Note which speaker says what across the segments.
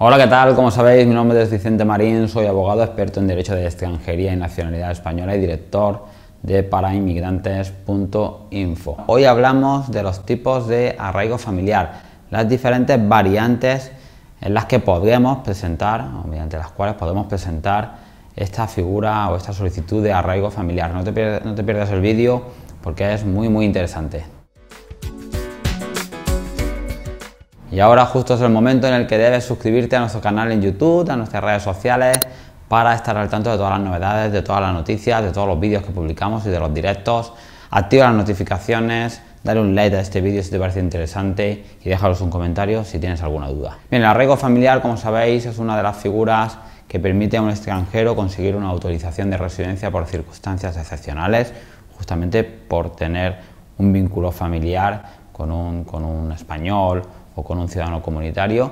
Speaker 1: Hola, ¿qué tal? Como sabéis, mi nombre es Vicente Marín, soy abogado experto en Derecho de Extranjería y Nacionalidad Española y director de parainmigrantes.info. Hoy hablamos de los tipos de arraigo familiar, las diferentes variantes en las que podemos presentar, o mediante las cuales podemos presentar esta figura o esta solicitud de arraigo familiar. no te pierdas el vídeo porque es muy muy interesante. Y ahora justo es el momento en el que debes suscribirte a nuestro canal en YouTube, a nuestras redes sociales, para estar al tanto de todas las novedades, de todas las noticias, de todos los vídeos que publicamos y de los directos. Activa las notificaciones, dale un like a este vídeo si te parece interesante y déjalos un comentario si tienes alguna duda. Bien, el arraigo familiar, como sabéis, es una de las figuras que permite a un extranjero conseguir una autorización de residencia por circunstancias excepcionales, justamente por tener un vínculo familiar con un, con un español con un ciudadano comunitario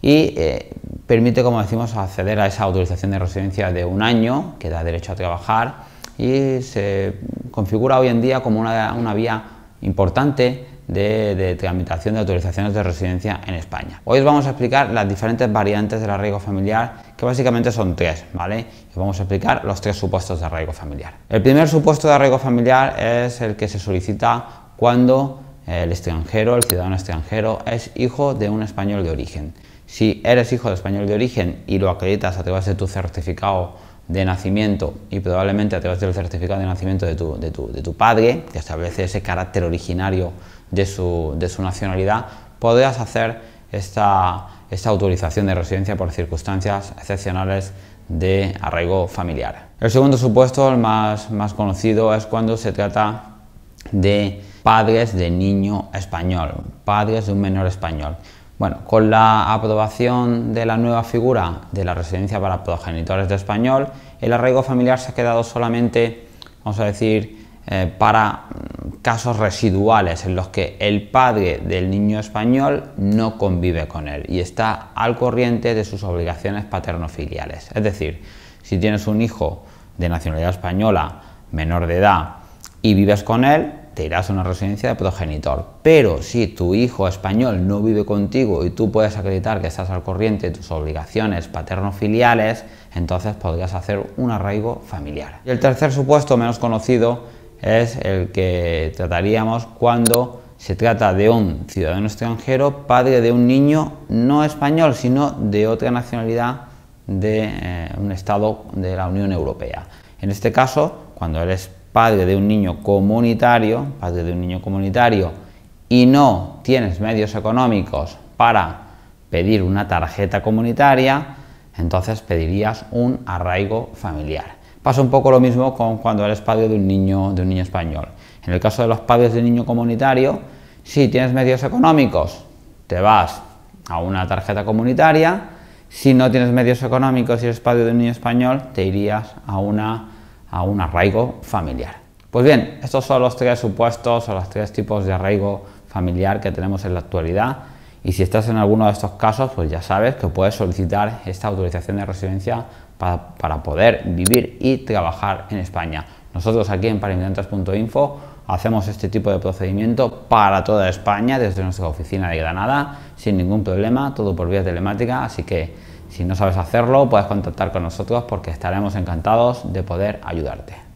Speaker 1: y eh, permite, como decimos, acceder a esa autorización de residencia de un año que da derecho a trabajar y se configura hoy en día como una, vía importante de, tramitación de autorizaciones de residencia en España. Hoy os vamos a explicar las diferentes variantes del arraigo familiar, que básicamente son tres, ¿vale? vamos a explicar los tres supuestos de arraigo familiar. El primer supuesto de arraigo familiar es el que se solicita cuando el extranjero, el ciudadano extranjero, es hijo de un español de origen. Si eres hijo de español de origen y lo acreditas a través de tu certificado de nacimiento y probablemente a través del certificado de nacimiento de tu, de tu, de tu padre, que establece ese carácter originario de su, de su nacionalidad, podrías hacer esta, esta autorización de residencia por circunstancias excepcionales de arraigo familiar. El segundo supuesto, el más, más conocido, es cuando se trata de padres de niño español, padres de un menor español. Bueno, con la aprobación de la nueva figura de la residencia para progenitores de español, el arraigo familiar se ha quedado solamente, vamos a decir, eh, para mm, casos residuales en los que el padre del niño español no convive con él y está al corriente de sus obligaciones paterno-filiales. Es decir, si tienes un hijo de nacionalidad española menor de edad y vives con él, irás a una residencia de progenitor. Pero si tu hijo español no vive contigo y tú puedes acreditar que estás al corriente de tus obligaciones paterno-filiales, entonces podrías hacer un arraigo familiar. el tercer supuesto menos conocido es el que trataríamos cuando se trata de un ciudadano extranjero, padre de un niño no español, sino de otra nacionalidad de eh, un Estado de la Unión Europea. En este caso, cuando él es padre de un niño comunitario, padre de un niño comunitario, y no tienes medios económicos para pedir una tarjeta comunitaria, entonces pedirías un arraigo familiar. Pasa un poco lo mismo con cuando eres padre de un niño, de un niño español. En el caso de los padres de un niño comunitario, si tienes medios económicos, te vas a una tarjeta comunitaria. Si no tienes medios económicos y eres padre de un niño español, te irías a una a un arraigo familiar. Pues bien, estos son los tres supuestos o los tres tipos de arraigo familiar que tenemos en la actualidad y si estás en alguno de estos casos, pues ya sabes que puedes solicitar esta autorización de residencia para, poder vivir y trabajar en España. Nosotros aquí en parimigrantes.info hacemos este tipo de procedimiento para toda España desde nuestra oficina de Granada sin ningún problema, todo por vía telemática, así que si no sabes hacerlo, puedes contactar con nosotros porque estaremos encantados de poder ayudarte.